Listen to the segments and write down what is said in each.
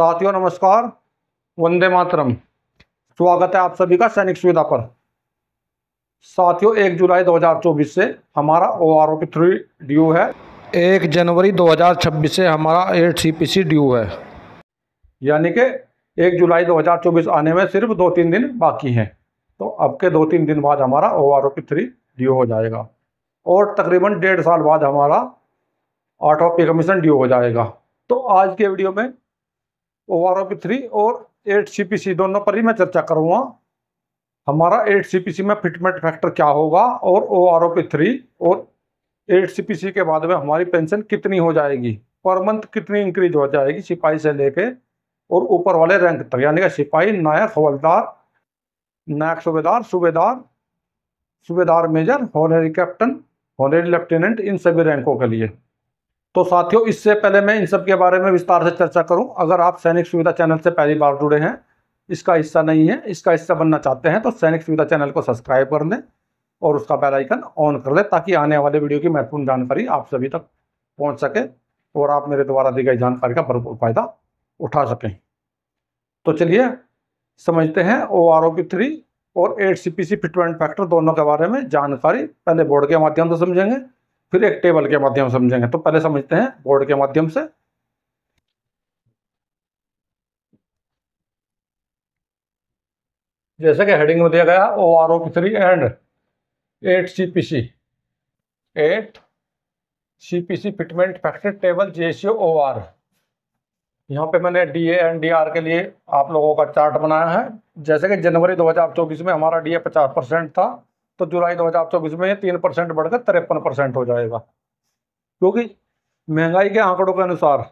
साथियों नमस्कार वंदे मातरम स्वागत है आप सभी का सैनिक सुविधा पर साथियों एक जुलाई 2024 से हमारा O R O P three due है एक जनवरी 2026 से हमारा eight C P C due है यानी कि एक जुलाई 2024 आने में सिर्फ दो तीन दिन बाकी हैं तो अब के दो तीन दिन बाद हमारा O R O P three due हो जाएगा और तकरीबन डेढ़ साल बाद हमारा ऑफ पे कमीशन ड्यू हो जाएगा तो आज के वीडियो में O R O P three और एट सी पी सी दोनों पर ही मैं चर्चा करूँगा हमारा एट सी पी सी में फिटमेंट फैक्टर क्या होगा और O R O P three और एट सी पी सी के बाद में हमारी पेंशन कितनी हो जाएगी पर मंथ कितनी इंक्रीज हो जाएगी सिपाही से लेके और ऊपर वाले रैंक तक यानी कि सिपाही नायक हवलदार नायक सूबेदार सूबेदार सूबेदार major honorary captain honorary lieutenant इन सभी रैंकों के लिए तो साथियों इससे पहले मैं इन सब के बारे में विस्तार से चर्चा करूं अगर आप सैनिक सुविधा चैनल से पहली बार जुड़े हैं इसका हिस्सा नहीं है इसका हिस्सा बनना चाहते हैं तो सैनिक सुविधा चैनल को सब्सक्राइब कर लें और उसका बेल आइकन ऑन कर लें ताकि आने वाले वीडियो की महत्वपूर्ण जानकारी आप सभी तक पहुँच सके और आप मेरे द्वारा दी गई जानकारी का भरपूर फायदा उठा सकें तो चलिए समझते हैं ओ आर ओ थ्री और eight C P C fitment factor दोनों के बारे में जानकारी पहले बोर्ड के माध्यम से समझेंगे फिर एक टेबल के माध्यम से समझेंगे तो पहले समझते हैं बोर्ड के माध्यम से जैसे कि हेडिंग में दिया गया O R O P three and eight C P C eight C P C fitment factor table J C O R यहाँ पे मैंने D A and D R के लिए आप लोगों का चार्ट बनाया है जैसे कि जनवरी 2024 में हमारा डी ए पचास परसेंट था तो जुलाई दो हजार चौबीस में तीन परसेंट बढ़कर तिरपन परसेंट हो जाएगा क्योंकि महंगाई के आंकड़ों के अनुसार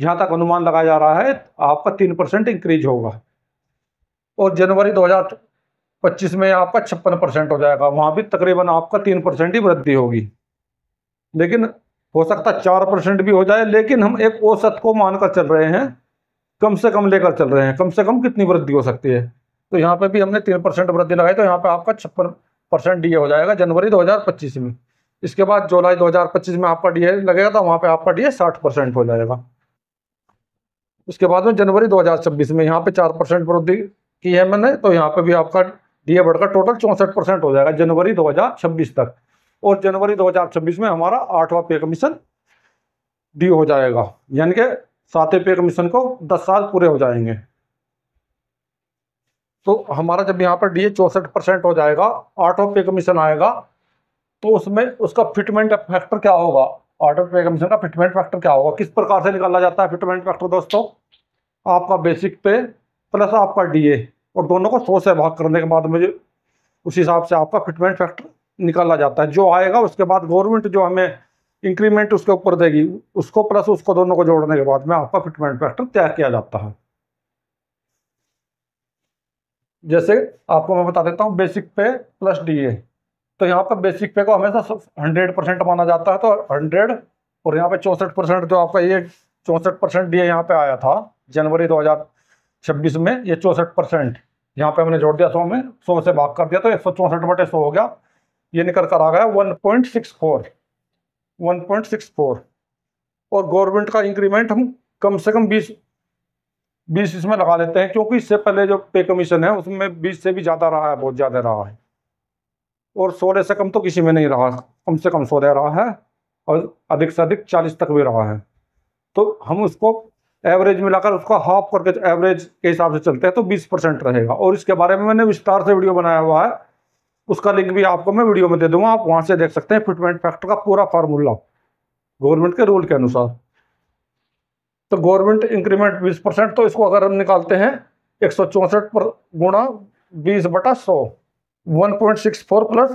जहाँ तक अनुमान लगाया जा रहा है आपका तीन परसेंट इंक्रीज होगा और जनवरी 2025 में आपका छप्पन परसेंट हो जाएगा वहाँ भी तकरीबन आपका तीन परसेंट ही वृद्धि होगी लेकिन हो सकता है चार परसेंट भी हो जाए लेकिन हम एक औसत को मानकर चल रहे हैं कम से कम लेकर चल रहे हैं कम से कम कितनी वृद्धि हो सकती है तो यहाँ पे भी हमने तीन परसेंट वृद्धि लगाई तो यहाँ पे आपका छप्पन परसेंट डी हो जाएगा जनवरी 2025 में इसके बाद जुलाई 2025 में आपका डी लगेगा तो वहाँ पे आपका डी साठ परसेंट हो जाएगा उसके बाद में जनवरी 2026 में यहाँ पे चार परसेंट वृद्धि की है मैंने तो यहाँ पे भी आपका डी बढ़कर टोटल चौंसठ परसेंट हो जाएगा जनवरी 2026 तक और जनवरी 2026 में हमारा आठवां पे कमीशन डी हो जाएगा यानी कि सातवें पे कमीशन को दस साल पूरे हो जाएंगे तो हमारा जब यहाँ पर डी चौंसठ परसेंट हो जाएगा ऑटो पे कमीशन आएगा तो उसमें उसका फिटमेंट फैक्टर क्या होगा ऑटो पे कमीशन का फिटमेंट फैक्टर क्या होगा किस प्रकार से निकाला जाता है फिटमेंट फैक्टर दोस्तों आपका बेसिक पे प्लस आपका डीए और दोनों को सौ से भाग करने के बाद मुझे उस हिसाब से आपका फिटमेंट फैक्टर निकाला जाता है जो आएगा उसके बाद गवर्नमेंट जो हमें इंक्रीमेंट उसके ऊपर देगी उसको प्लस उसको दोनों को जोड़ने के बाद में आपका फिटमेंट फैक्टर तैयार किया जाता है जैसे आपको मैं बता देता हूँ बेसिक पे प्लस डी ए तो यहाँ पर बेसिक पे को हमेशा हंड्रेड परसेंट माना जाता है तो हंड्रेड और यहाँ पे चौंसठ परसेंट जो आपका ये चौंसठ परसेंट डी ए यहाँ पे आया था जनवरी दो हज़ार छब्बीस में ये चौंसठ परसेंट यहाँ पे हमने जोड़ दिया सौ में सौ से भाग कर दिया तो एक सौ चौंसठ बटे सौ हो गया ये निकल कर आ गया one point six four one point six four और गवर्नमेंट का इंक्रीमेंट हम कम से कम बीस बीस इसमें लगा लेते हैं क्योंकि इससे पहले जो पे कमीशन है उसमें बीस से भी ज़्यादा रहा है बहुत ज़्यादा रहा है और सोलह से कम तो किसी में नहीं रहा कम से कम सोलह रहा है और अधिक से अधिक चालीस तक भी रहा है तो हम उसको एवरेज मिलाकर उसको हाफ करके एवरेज के हिसाब से चलते हैं तो बीस परसेंट रहेगा और इसके बारे में मैंने विस्तार से वीडियो बनाया हुआ है उसका लिंक भी आपको मैं वीडियो में दे दूंगा आप वहाँ से देख सकते हैं फिटमेंट फैक्टर का पूरा फार्मूला गवर्नमेंट के रूल के अनुसार तो गवर्नमेंट इंक्रीमेंट बीस परसेंट तो इसको अगर हम निकालते हैं एक सौ चौंसठ पर गुणा बीस बटा सौ one point six four plus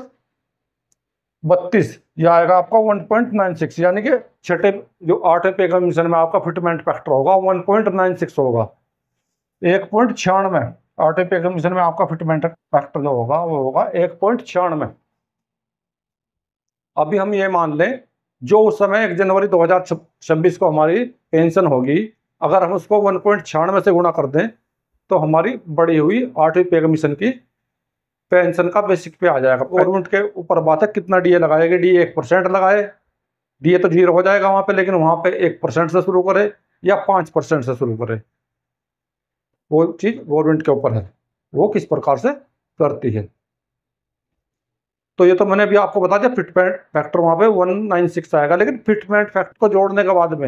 बत्तीस यह आएगा आपका वन पॉइंट नाइन सिक्स यानी कि छठे जो आठ पे कमीशन में आपका फिटमेंट फैक्टर होगा वन पॉइंट नाइन सिक्स होगा एक पॉइंट छियानवे आठ पे कमीशन में आपका फिटमेंट फैक्टर जो होगा वो होगा एक पॉइंट छियानवे अभी हम ये मान लें जो उस समय एक जनवरी 2026 को हमारी पेंशन होगी अगर हम उसको वन पॉइंट छियानवे से गुणा कर दें तो हमारी बड़ी हुई आठवीं पे कमीशन की पेंशन का बेसिक पे आ जाएगा गवर्नमेंट अच्छा। के ऊपर बात है कितना डीए लगाएगा डीए एक परसेंट लगाए डीए तो जीरो हो जाएगा वहाँ पे लेकिन वहाँ पे एक परसेंट से शुरू करे या पाँच परसेंट से शुरू करे वो चीज़ गवर्नमेंट के ऊपर है वो किस प्रकार से करती है तो ये तो मैंने अभी आपको बता दिया फिटमेंट फैक्टर वहाँ पे 196 आएगा लेकिन फिटमेंट फैक्टर को जोड़ने के बाद में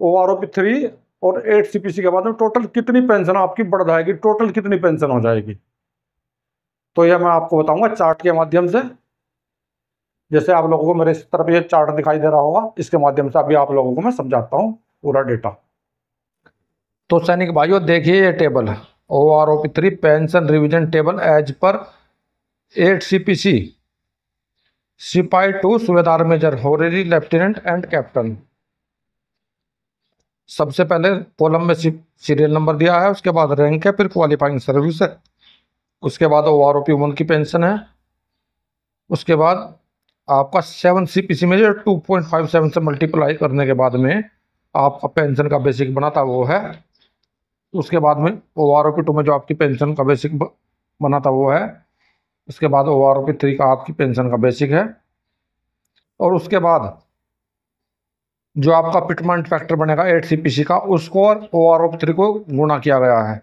ओ आर ओ थ्री और एट सी पी के बाद में टोटल कितनी पेंशन आपकी बढ़ जाएगी टोटल कितनी पेंशन हो जाएगी तो यह मैं आपको बताऊंगा चार्ट के माध्यम से जैसे आप लोगों को मेरे इस तरफ ये चार्ट दिखाई दे रहा होगा इसके माध्यम से अभी आप लोगों को मैं समझाता हूँ पूरा डेटा तो सैनिक भाइयों देखिए ये table O R O P three pension revision table as per eight C P C सिपाही टू सुबेदार major honorary lieutenant and captain सबसे पहले कॉलम में सीरियल नंबर दिया है उसके बाद रैंक है फिर क्वालिफाइंग सर्विस है उसके बाद O R O P one की पेंशन है उसके बाद आपका सेवन सी पी सी में जो टू पॉइंट फाइव सेवन से मल्टीप्लाई करने के बाद में आपका पेंशन का बेसिक बना था वो है उसके बाद में O R O P two में जो आपकी पेंशन का बेसिक बना था वो है इसके बाद ओ आर पी थ्री का आपकी पेंशन का बेसिक है और उसके बाद जो आपका पिटमेंट फैक्टर बनेगा एट सी पी सी का उसको और ओ आर ओ थ्री को गुणा किया गया है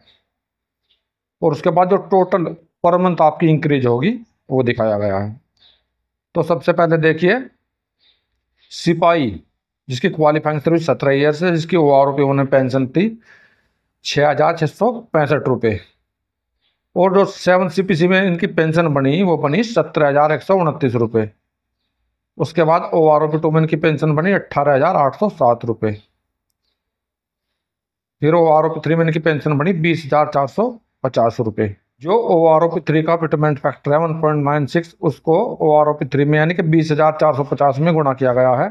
और उसके बाद जो टोटल पर मंथ आपकी इंक्रीज होगी वो दिखाया गया है तो सबसे पहले देखिए सिपाही जिसकी क्वालिफाइंग सर्विस सत्रह ईयर से जिसकी ओ आर ओ पी उन्हें पेंशन थी छः हज़ार छः सौ पैंसठ रुपये और जो सेवन सीपीसी में इनकी पेंशन बनी वो बनी सत्रह हज़ार एक सौ उनतीस रुपये उसके बाद O R O P two में इनकी पेंशन बनी अट्ठारह हज़ार आठ सौ सात रुपये फिर O R O P three में इनकी पेंशन बनी बीस हज़ार चार सौ पचास रुपये जो O R O P three का पिटमेंट फैक्टर है वन पॉइंट नाइन सिक्स उसको O R O P three में यानी कि बीस हज़ार चार सौ पचास में गुणा किया गया है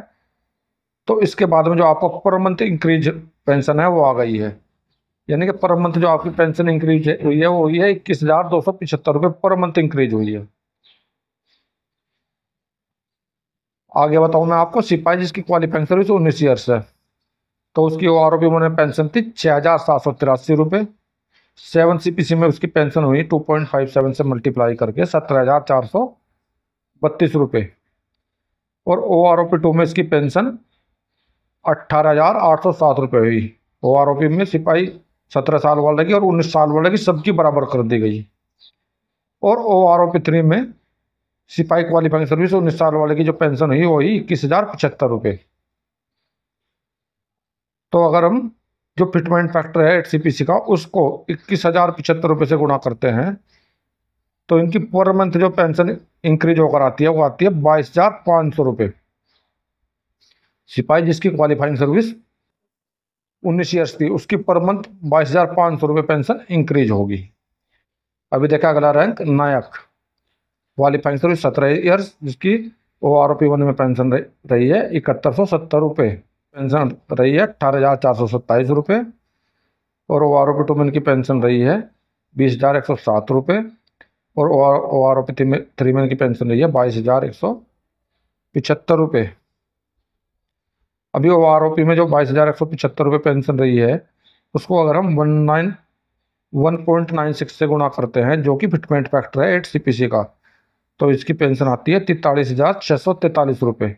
तो इसके बाद में जो आपको पर मंथ इंक्रीज पेंशन है वो आ गई है यानी कि पर मंथ जो आपकी पेंशन इंक्रीज हुई है वो हुई है इक्कीस हजार दो सौ पिछहत्तर रुपये पर मंथ इंक्रीज हुई है आगे बताऊं मैं आपको सिपाही जिसकी क्वालिफाइंग सर्विस उन्नीस ईयर्स है तो उसकी ओ आर ओ में पेंशन थी छः हज़ार सात सौ तिरासी रुपये सेवन सी पी सी में उसकी पेंशन हुई टू पॉइंट फाइव सेवन से मल्टीप्लाई करके सत्रह हज़ार चार सौ बत्तीस रुपये और O R O P two में इसकी पेंशन अट्ठारह हज़ार आठ सौ सात रुपये हुई ओ आर ओ पी में सिपाही सत्रह साल वाले की और उन्नीस साल वाले की सबकी बराबर कर दी गई और O R O P three में सिपाही क्वालिफाइंग सर्विस उन्नीस साल वाले की जो पेंशन हुई वही इक्कीस हज़ार पचहत्तर रुपये तो अगर हम जो फिटमेंट फैक्टर है एट का उसको इक्कीस हज़ार पचहत्तर रुपये से गुणा करते हैं तो इनकी पर मंथ जो पेंशन इंक्रीज होकर आती है वो आती है बाईस हज़ार पाँच सौ रुपये सिपाही जिसकी क्वालिफाइंग सर्विस उन्नीस ईयर्स की उसकी पर मंथ बाईस हज़ार पाँच सौ रुपये पेंशन इंक्रीज होगी अभी देखा अगला रैंक नायक पेंशन हुई सत्रह ईयर्स जिसकी ओ आर पी वन में पेंशन रही है इकहत्तर सौ सत्तर रुपये पेंशन रही है अट्ठारह हज़ार चार सौ सत्ताईस रुपये और O R O P two में इनकी पेंशन रही है बीस हज़ार एक सौ सात रुपये और O R O P three मैन की पेंशन रही है बाईस हज़ार एक सौ पिछहत्तर रुपये अभी वो आर में जो बाईस हज़ार एक सौ पचहत्तर रुपये पेंशन रही है उसको अगर हम one nine one point nine six से गुणा करते हैं जो कि फिटमेंट फैक्टर है एट सी पी सी का तो इसकी पेंशन आती है तैतालीस हज़ार छः सौ तैतालीस रुपये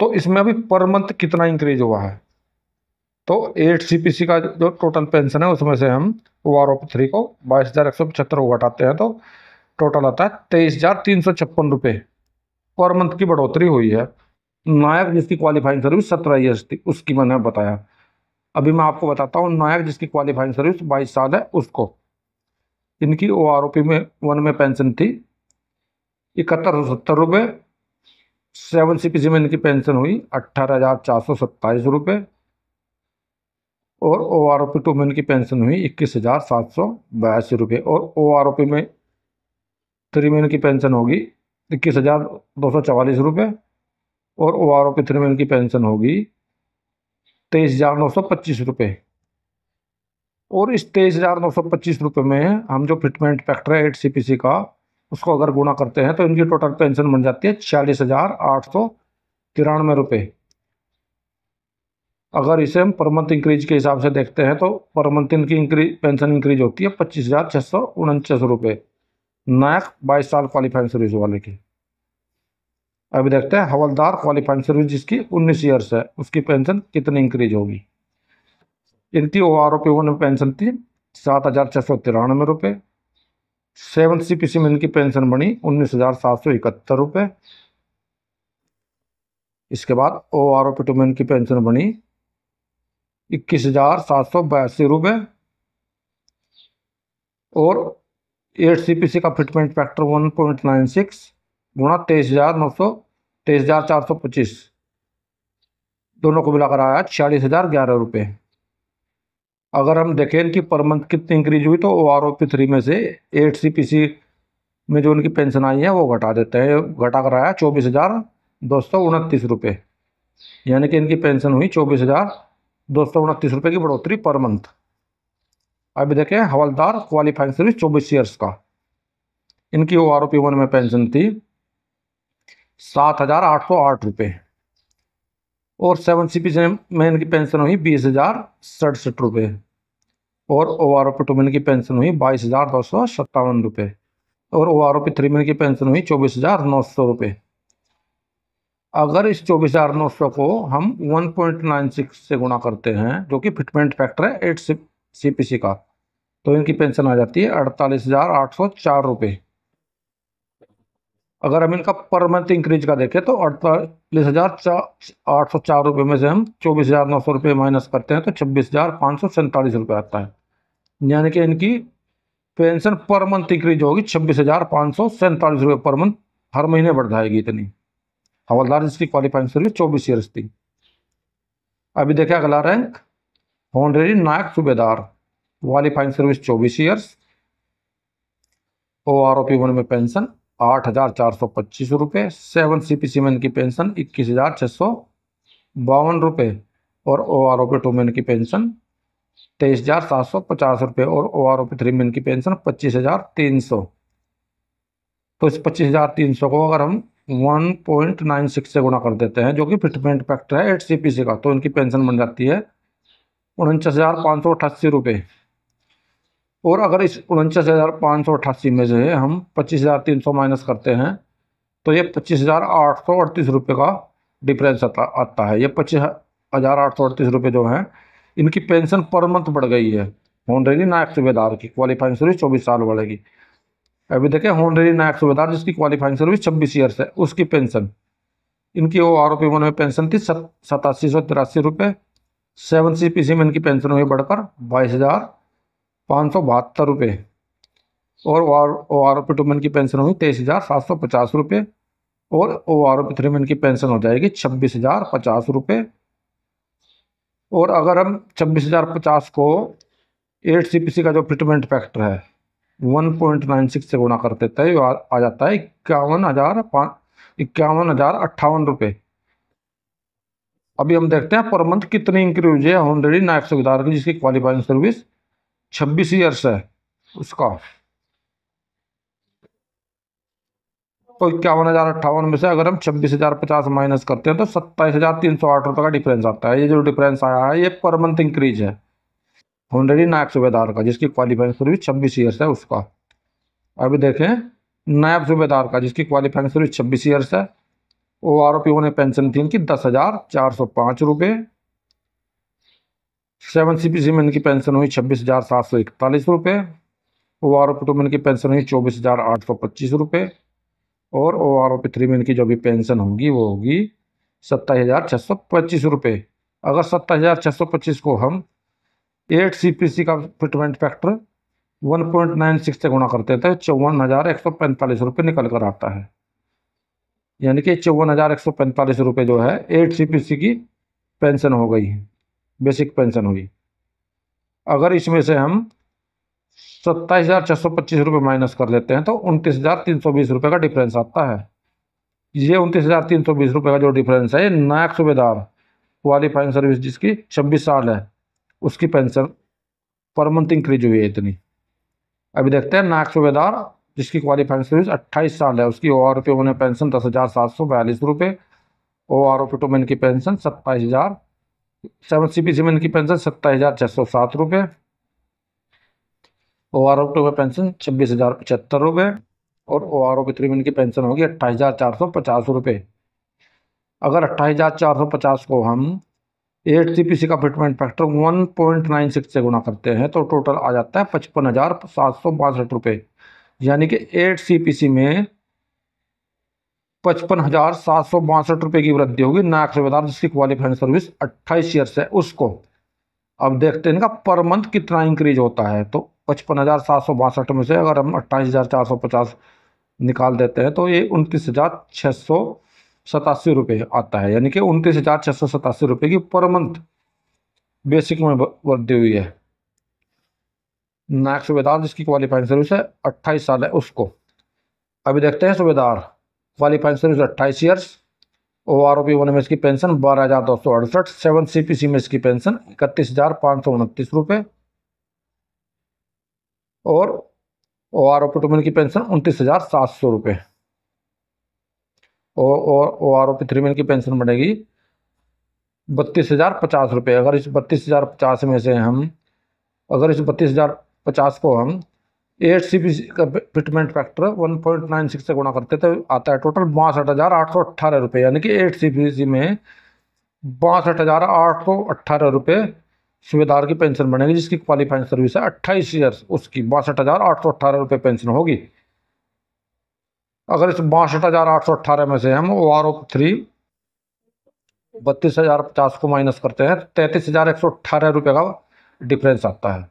तो इसमें अभी पर मंथ कितना इंक्रीज हुआ है तो एट सी पी सी का जो टोटल पेंशन है उसमें से हम ओ आर ओ थ्री को बाईस हज़ार एक सौ पचहत्तर घटाते हैं तो टोटल आता है तेईस हज़ार तीन सौ छप्पन रुपये पर मंथ की बढ़ोतरी हुई है नायक जिसकी क्वालिफाइंग सर्विस सत्रह ईयर्स थी उसकी मैंने बताया अभी मैं आपको बताता हूँ नायक जिसकी क्वालिफाइंग सर्विस बाईस साल है उसको इनकी ओ आर ओ पी में वन में पेंशन थी इकहत्तर सौ सत्तर रुपये सेवन सी पी सी में इनकी पेंशन हुई अट्ठारह हज़ार चार सौ सत्ताईस रुपये और O R O P two में इनकी पेंशन हुई इक्कीस हज़ार सात सौ बयासी रुपये और ओ आर ओ पी में थ्री में इनकी पेंशन होगी इक्कीस हज़ार दो सौ चवालीस रुपये और ओ आर ओ के थ्रू में इनकी पेंशन होगी तेईस हज़ार नौ सौ पच्चीस रुपये और इस तेईस हज़ार नौ सौ पच्चीस रुपये में हम जो फिटमेंट फैक्टर है एट सी पी सी का उसको अगर गुणा करते हैं तो इनकी टोटल पेंशन बन जाती है छियालीस हज़ार आठ सौ तिरानवे रुपये अगर इसे हम पर मंथ इंक्रीज के हिसाब से देखते हैं तो पर मंथ इनकी इंक्रीज पेंशन इंक्रीज होती है पच्चीस हज़ार छः सौ उनचास रुपये नायक बाईस साल क्वालिफाइंग सर्विस वाले की अभी देखते हैं हवलदार क्वालिफाइंग सर्विस जिसकी उन्नीस ईयर्स है उसकी पेंशन कितनी इंक्रीज होगी इनकी O R O P pension थी सात हज़ार छः सौ तिरानवे रुपये सेवन सी पी सी में इनकी पेंशन बनी उन्नीस हज़ार सात सौ इकहत्तर रुपये इसके बाद O R O P two में इनकी पेंशन बनी इक्कीस हज़ार सात सौ बयासी रुपये और एट सी पी सी का fitment factor one point nine six गुणा तेईस हज़ार नौ सौ तेईस हज़ार चार सौ पच्चीस दोनों को मिलाकर आया छियालीस हज़ार ग्यारह रुपये अगर हम देखें इनकी पर मंथ कितनी इंक्रीज हुई तो O R O P three में से एट सी पी सी में जो उनकी पेंशन आई है वो घटा देते हैं घटा कर आया चौबीस हज़ार दो सौ उनतीस रुपये यानी कि इनकी पेंशन हुई चौबीस हज़ार दो सौ उनतीस रुपये की बढ़ोतरी पर मंथ अभी देखें हवलदार क्वालिफाइंग सर्विस चौबीस ईयर्स का इनकी O R O P one में पेंशन थी सात हज़ार आठ सौ आठ रुपये और सेवन सी पी में इनकी पेंशन हुई बीस हज़ार सड़सठ रुपये और O R O P two मैन की पेंशन हुई बाईस हज़ार दो सौ सत्तावन रुपये और O R O P three मैन की पेंशन हुई चौबीस हज़ार नौ सौ रुपये अगर इस चौबीस हज़ार नौ सौ को हम वन पॉइंट नाइन सिक्स से गुणा करते हैं जो कि फिटमेंट फैक्टर है एट सी पी सी का तो इनकी पेंशन आ जाती है अड़तालीस हज़ार आठ सौ चार रुपये अगर हम इनका पर मंथ इंक्रीज का देखें तो अड़तालीस हज़ार चार आठ सौ चार रुपये में से हम चौबीस हज़ार नौ सौ रुपये माइनस करते हैं तो छब्बीस हज़ार पाँच सौ सैंतालीस रुपये आता है यानी कि इनकी पेंशन पर मंथ इंक्रीज होगी छब्बीस हज़ार पाँच सौ सैंतालीस रुपये पर मंथ हर महीने बढ़ जाएगी इतनी हवलदार जिसकी क्वालिफाइंग सर्विस चौबीस ईयर्स थी अभी देखें अगला रैंक हॉनरेरी नायक सूबेदार क्वालिफाइंग सर्विस चौबीस years O R O P one में पेंशन आठ हज़ार चार सौ पच्चीस रुपये सेवन सी पी सीमेंट की पेंशन इक्कीस हज़ार छः सौ बावन रुपये और O R O P two मैन की पेंशन तेईस हज़ार सात सौ पचास रुपये और O R O P three मैन की पेंशन पच्चीस हज़ार तीन सौ तो इस पच्चीस हज़ार तीन सौ को अगर हम वन पॉइंट नाइन सिक्स से गुणा कर देते हैं जो कि फिटमेंट फैक्टर है एट सी पी सी का तो इनकी पेंशन बन जाती है उनचास हज़ार पाँच सौ अट्ठासी रुपये और अगर इस उनचास हज़ार पाँच सौ अट्ठासी में से हम पच्चीस हज़ार तीन सौ माइनस करते हैं तो ये पच्चीस हज़ार आठ सौ अड़तीस रुपये का डिफरेंस आता आता है ये पच्चीस हज़ार आठ सौ अड़तीस रुपये जो हैं इनकी पेंशन पर मंथ बढ़ गई है होनरेली नायक सूबेदार की क्वालिफाइंग सर्विस चौबीस साल बढ़ेगी अभी देखें होंडरेली नायक सूबेदार जिसकी क्वालिफाइंग सर्विस छब्बीस ईयर्स है उसकी पेंशन इनकी ओ आर ओ में पेंशन थी सतासी सौ तिरासी रुपये सेवन सी पी सी में इनकी पेंशन हुई बढ़कर बाईस हज़ार पाँच सौ बहत्तर रुपये और ओ आर ओ की पेंशन होगी तेईस हज़ार सात सौ पचास रुपये और O R O P three मैन की पेंशन हो जाएगी छब्बीस हज़ार पचास रुपये और अगर हम छब्बीस हज़ार पचास को एट सी पी सी का जो फिटमेंट फैक्टर है वन पॉइंट नाइन सिक्स से गुणा कर तय तो आ जाता है इक्यावन हज़ार पाँच इक्यावन हज़ार अट्ठावन रुपये अभी हम देखते हैं पर मंथ कितनी इंक्रीज है होम डेडी नायक की जिसकी क्वालिफाइंग सर्विस छब्बीस ईयर्स है उसका तो इक्यावन हज़ार अट्ठावन में से अगर हम छब्बीस हज़ार पचास माइनस करते हैं तो सत्ताईस हज़ार तीन सौ आठ रुपये का डिफरेंस आता है ये जो डिफरेंस आया है ये पर मंथ इंक्रीज है ऑलरेडी नायब सूबेदार का जिसकी क्वालिफाइंग सर्विस छब्बीस ईयर्स है उसका अभी देखें नायब सूबेदार का जिसकी क्वालिफाइंग सर्विस छब्बीस ईयर्स है O R O P pension थी इनकी दस हज़ार चार सौ पांच रुपए सेवन सी पी सी में इनकी पेंशन हुई छब्बीस हज़ार सात सौ इकतालीस रुपये O R O P two में इनकी पेंशन हुई चौबीस हज़ार आठ सौ पच्चीस रुपये और O R O P three में इनकी जो भी पेंशन होगी वो होगी सत्ताईस हज़ार छः सौ पच्चीस रुपये अगर सत्ताईस हज़ार छः सौ पच्चीस को हम एट सी पी सी का fitment factor one point nine six से गुणा करते हैं तो चौवन हज़ार एक सौ पैंतालीस रुपये निकल कर आता है यानी कि चौवन हज़ार एक सौ पैंतालीस रुपये जो है एट सी पी सी की पेंशन हो गई है बेसिक पेंशन हुई अगर इसमें से हम सत्ताईस हज़ार छः सौ पच्चीस रुपये माइनस कर लेते हैं तो उनतीस हज़ार तीन सौ बीस रुपये का डिफरेंस आता है ये उनतीस हज़ार तीन सौ बीस रुपये का जो डिफरेंस है ये नायक सूबेदार क्वालिफाइंग सर्विस जिसकी छब्बीस साल है उसकी पेंशन पर मंथ इंक्रीज हुई है इतनी अभी देखते हैं नायक सूबेदार जिसकी क्वालिफाइंग सर्विस अट्ठाईस साल है उसकी ओ आर पी ओमन पेंशन दस हज़ार सात सौ बयालीस रुपये ओ आर ओ पी टोमन की पेंशन सत्ताईस हज़ार सेवन सी पी सीमेंट की पेंशन सत्ताईस हज़ार छः सौ सात रुपये O R O two pension छब्बीस हज़ार पचहत्तर रुपये और ओ आर ओ की थ्री की पेंशन होगी अट्ठाईस हज़ार चार सौ पचास रुपये अगर अट्ठाईस हज़ार चार सौ पचास को हम एट सी पी सी का fitment factor one point nine six से गुना करते हैं तो टोटल आ जाता है पचपन हज़ार सात सौ बासठ रुपये यानी कि एट सी पी सी में पचपन हज़ार सात सौ बासठ रुपये की वृद्धि होगी नायक सूबेदार जिसकी क्वालिफाइड सर्विस अट्ठाईस ईयर्स है उसको अब देखते हैं इनका पर मंथ कितना इंक्रीज होता है तो पचपन हज़ार सात सौ बासठ में से अगर हम अट्ठाईस हज़ार चार सौ पचास निकाल देते हैं तो ये उनतीस हज़ार छः सौ सतासी रुपये आता है यानी कि उनतीस हज़ार छः सौ सतासी रुपये की पर मंथ बेसिक में वृद्धि हुई है नायक सूबेदार जिसकी क्वालिफाइड सर्विस है अट्ठाईस साल है उसको अभी देखते हैं सूबेदार वाली पेंशन की अट्ठाईस years O R O P one में इसकी पेंशन बारह हज़ार दो सौ अड़सठ सेवन सी पी सी में इसकी पेंशन इकतीस हज़ार पाँच सौ उनतीस रुपये और O R O P two में इनकी पेंशन उनतीस हज़ार सात सौ रुपये और O R O P three में इनकी पेंशन बनेगी बत्तीस हज़ार पचास रुपये अगर इस बत्तीस हज़ार पचास में से हम अगर इस बत्तीस हज़ार पचास को हम एट सी बी का fitment factor one point nine six से गुणा करते तो आता है टोटल बासठ हज़ार आठ सौ अट्ठारह रुपये यानी कि एट सी बी सी में बासठ हज़ार आठ सौ अट्ठारह रुपये सुबेदार की पेंशन बनेगी जिसकी क्वालिफाइंग सर्विस है अट्ठाईस ईयर्स उसकी बासठ हज़ार आठ सौ अट्ठारह रुपये पेंशन होगी अगर इस बासठ हज़ार आठ सौ अट्ठारह में से हम ओ आर ओ थ्री बत्तीस हज़ार पचास को माइनस करते हैं तैंतीस हज़ार एक सौ अट्ठारह रुपये का डिफरेंस आता है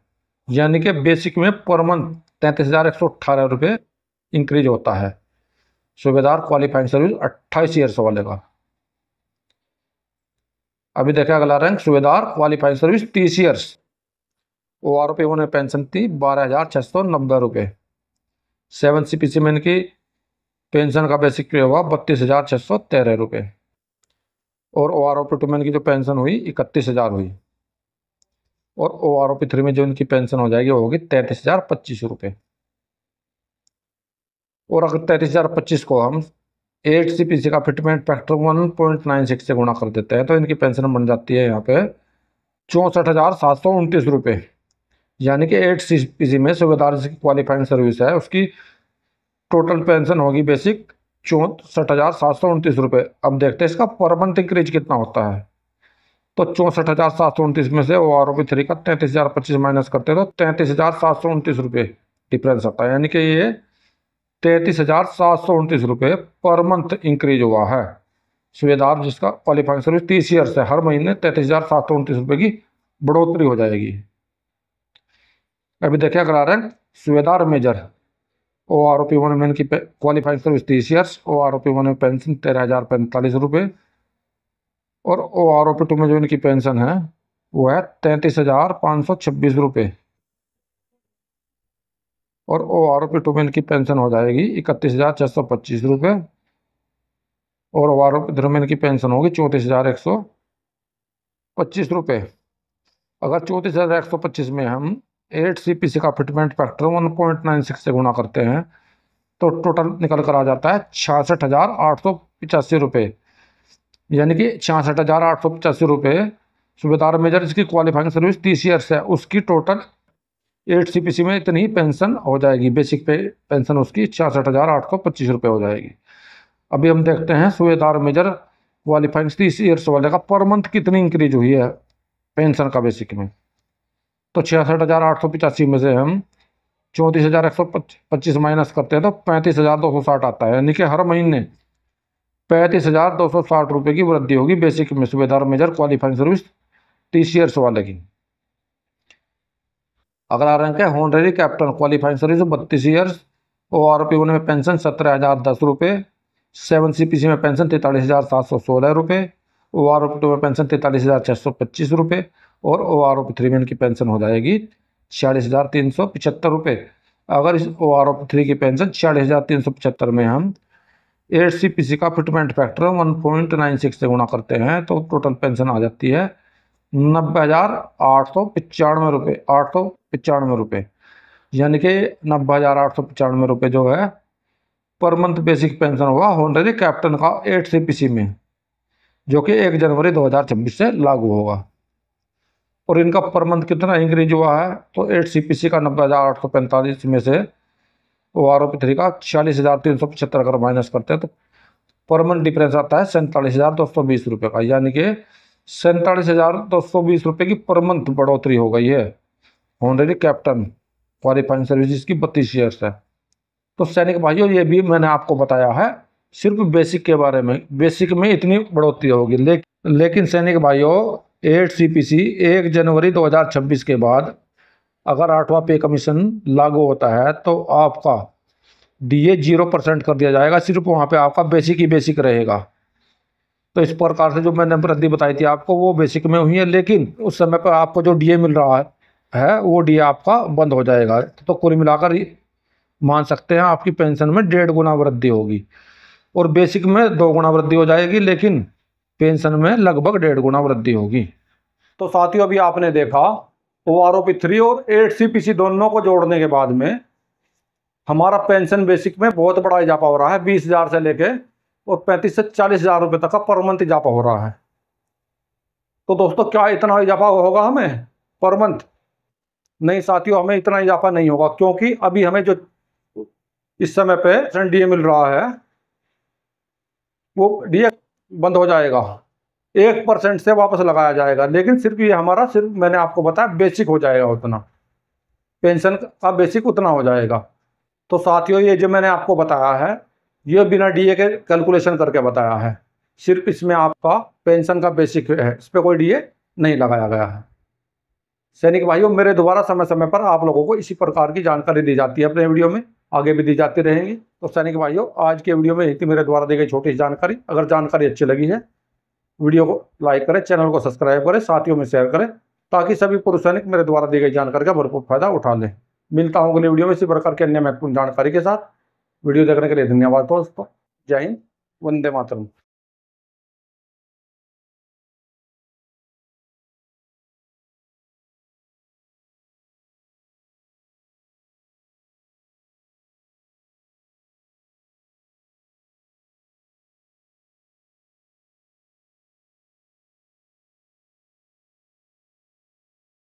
यानी कि बेसिक में पर मंथ तैंतीस हज़ार एक सौ अट्ठारह रुपये इंक्रीज होता है सूबेदार क्वालिफाइंग सर्विस अट्ठाईस ईयर्स वाले का अभी देखें अगला रैंक सूबेदार क्वालिफाइंग सर्विस तीस ईयर्स ओ आर पी उन्हें पेंशन थी बारह हज़ार छः सौ नब्बे रुपये सेवन सी पी सी में इनकी पेंशन का बेसिक पे हुआ बत्तीस हज़ार छः सौ तेरह रुपये और O R O P two मैन की जो पेंशन हुई इकतीस हज़ार हुई और O R O P three में जो इनकी पेंशन हो जाएगी वो होगी तैंतीस हज़ार पच्चीस रुपये और अगर तैंतीस हज़ार पच्चीस को हम एट सी पी सी का fitment factor one point nine six से गुणा कर देते हैं तो इनकी पेंशन बन जाती है यहाँ पे चौंसठ हज़ार सात सौ उनतीस रुपये यानी कि एट सी पी सी में सूबेदार क्वालिफाइंग सर्विस है उसकी टोटल पेंशन होगी बेसिक चौंसठ हज़ार सात सौ उनतीस रुपये अब देखते हैं इसका पर मंथ इंक्रीज कितना होता है तो चौंसठ हज़ार सात सौ उनतीस में से O R O P three का तैंतीस हज़ार पच्चीस माइनस करते हैं तो तैंतीस हज़ार सात सौ उनतीस रुपये डिफरेंस आता है यानी कि ये तैंतीस हज़ार सात सौ उनतीस रुपये पर मंथ इंक्रीज हुआ है सुवेदार जिसका क्वालिफाइंग सर्विस तीस ईयर से हर महीने तैंतीस हज़ार सात सौ उनतीस रुपये की बढ़ोतरी हो जाएगी अभी देखिए करा रहे हैं सुवेदार major O R O P one man की क्वालिफाइंग सर्विस तीस years O R O P one में पेंशन तेरह हज़ार पैंतालीस रुपये और O R O P two में जो इनकी पेंशन है वो है तैंतीस हज़ार पाँच सौ छब्बीस रुपये और O R O P two में इनकी पेंशन हो जाएगी इकतीस हज़ार छः सौ पच्चीस रुपये और O R O P three में इनकी पेंशन होगी चौंतीस हज़ार एक सौ पच्चीस रुपये अगर चौंतीस हज़ार एक सौ पच्चीस में हम एट सी पी सी का fitment factor one point nine six से गुणा करते हैं तो टोटल निकल कर आ जाता है छियासठ हज़ार आठ सौ पिचासी रुपये यानी कि छियासठ हज़ार आठ सौ पचासी रुपये सूबेदार मेजर जिसकी क्वालिफाइंग सर्विस तीस ईयर्स है उसकी टोटल एट सी में इतनी ही पेंशन हो जाएगी बेसिक पे पेंशन उसकी छियासठ हज़ार आठ सौ पच्चीस रुपये हो जाएगी अभी हम देखते हैं सूबेदार मेजर क्वालिफाइंग तीस ईयर्स वाले का पर मंथ कितनी इंक्रीज हुई है पेंशन का बेसिक में तो छियासठ हज़ार आठ सौ पचासी में से हम चौंतीस हज़ार एक सौ पच्चीस माइनस करते हैं तो पैंतीस हज़ार दो सौ साठ आता है यानी कि हर महीने पैंतीस हज़ार दो सौ साठ रुपये की वृद्धि होगी बेसिक में सूबेदार major qualifying service T C S वाले की अगला रैंक है हॉनरेरी कैप्टन क्वालिफाइंग सर्विस बत्तीस years O R P one में पेंशन सत्रह हज़ार दस रुपये सेवन सी पी सी में पेंशन तैंतालीस हज़ार सात सौ सोलह रुपये O R O P two में पेंशन तैंतालीस हज़ार छः सौ पच्चीस रुपये और O R O P three में इनकी पेंशन हो जाएगी छियालीस हज़ार तीन सौ पचहत्तर रुपये अगर इस O R O P three की पेंशन छियालीस हज़ार तीन सौ पचहत्तर में हम एट सी पी सी का fitment factor one point nine six से गुणा करते हैं तो टोटल पेंशन आ जाती है नब्बे हज़ार आठ सौ पचानवे रुपये आठ सौ पचानवे रुपये यानी कि नब्बे हज़ार आठ सौ पचानवे रुपये जो है पर मंथ बेसिक पेंशन होगा दी कैप्टन का एट सी पी सी में जो कि एक जनवरी दो हज़ार छब्बीस से लागू होगा और इनका पर मंथ कितना इंक्रीज हुआ है तो एट सी पी सी का नब्बे हज़ार आठ सौ पैंतालीस में से वो आरोपी छियालीस हज़ार तीन सौ पचहत्तर अगर माइनस करते हैं तो परमानेंट डिफरेंस आता है सैंतालीस हज़ार दो सौ बीस रुपये का यानी कि सैंतालीस हज़ार दो सौ बीस रुपये की पर मंथ बढ़ोतरी हो गई है ऑनरेडी कैप्टन क्वालिफाइंग सर्विसेज की बत्तीस शेयर्स है तो सैनिक भाइयों ये भी मैंने आपको बताया है सिर्फ बेसिक के बारे में बेसिक में इतनी बढ़ोतरी होगी लेकिन सैनिक भाइयों एट सी पी सी एक जनवरी छब्बीस के बाद अगर आठवां पे कमीशन लागू होता है तो आपका डीए जीरो परसेंट कर दिया जाएगा सिर्फ वहाँ पे आपका बेसिक ही बेसिक रहेगा तो इस प्रकार से जो मैंने वृद्धि बताई थी आपको वो बेसिक में हुई है लेकिन उस समय पर आपको जो डीए मिल रहा है वो डीए आपका बंद हो जाएगा तो कुल मिलाकर मान सकते हैं आपकी पेंशन में डेढ़ गुना वृद्धि होगी और बेसिक में दो गुना वृद्धि हो जाएगी लेकिन पेंशन में लगभग डेढ़ गुना वृद्धि होगी तो साथियों अभी आपने देखा O R O P three और एट सी पी सी दोनों को जोड़ने के बाद में हमारा पेंशन बेसिक में बहुत बड़ा इजाफा हो रहा है बीस हज़ार से लेके और पैंतीस से चालीस हज़ार रुपये तक का पर मंथ इजाफा हो रहा है तो दोस्तों क्या इतना इजाफा होगा हमें पर मंथ नहीं साथियों हमें इतना इजाफा नहीं होगा क्योंकि अभी हमें जो इस समय पे डी मिल रहा है वो डी बंद हो जाएगा एक परसेंट से वापस लगाया जाएगा लेकिन सिर्फ ये हमारा सिर्फ मैंने आपको बताया बेसिक हो जाएगा उतना पेंशन का बेसिक उतना हो जाएगा तो साथियों ये जो मैंने आपको बताया है ये बिना डीए के कैलकुलेशन करके बताया है सिर्फ इसमें आपका पेंशन का बेसिक है इस पर कोई डी नहीं लगाया गया है सैनिक भाइयों मेरे द्वारा समय समय पर आप लोगों को इसी प्रकार की जानकारी दी जाती है अपने वीडियो में आगे भी दी जाती रहेंगी तो सैनिक भाइयों आज के वीडियो में इतनी मेरे द्वारा दी गई छोटी जानकारी अगर जानकारी अच्छी लगी है वीडियो को लाइक करें चैनल को सब्सक्राइब करें साथियों में शेयर करें ताकि सभी पुरुष सैनिक मेरे द्वारा दी गई जानकारी का भरपूर फायदा उठा लें मिलता हूँ अगली वीडियो में इसी प्रकार के अन्य महत्वपूर्ण जानकारी के साथ वीडियो देखने के लिए धन्यवाद दोस्तों जय हिंद वंदे मातरम